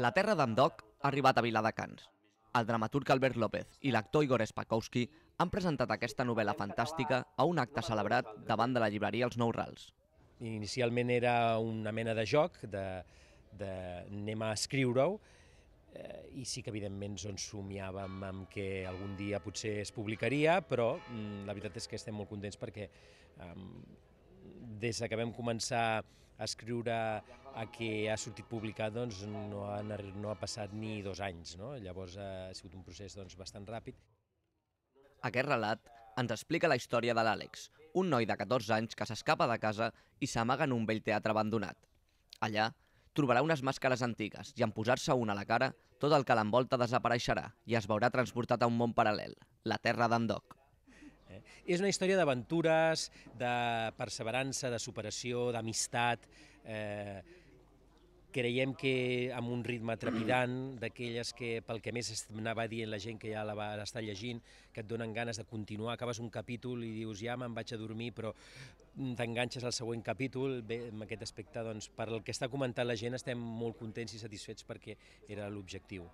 La terra d'en Doc ha arribat a Viladecans. El dramaturg Albert López i l'actor Igor Spakowski han presentat aquesta novel·la fantàstica a un acte celebrat davant de la llibreria Els Nou Rals. Inicialment era una mena de joc, de, de anem a escriure-ho, eh, i sí que evidentment doncs, somiàvem amb que algun dia potser es publicaria, però mm, la veritat és que estem molt contents perquè eh, des que vam començar escriure a que ha sortit publicat doncs, no, ha, no ha passat ni dos anys. No? Llavors eh, ha sigut un procés doncs, bastant ràpid. Aquest relat ens explica la història de l'Àlex, un noi de 14 anys que s'escapa de casa i s'amaga en un vell teatre abandonat. Allà trobarà unes màscares antigues i en posar-se una a la cara, tot el que l'envolta desapareixerà i es veurà transportat a un món paral·lel, la Terra d'Andoc. És una història d'aventures, de perseverança, de superació, d'amistat, eh, creiem que amb un ritme trepidant, d'aquelles que pel que més anava dient la gent que ja la va estar llegint, que et donen ganes de continuar, acabes un capítol i dius ja me'n vaig a dormir, però t'enganxes al següent capítol. Bé, en aquest aspecte, doncs, per el que està comentant la gent, estem molt contents i satisfets perquè era l'objectiu.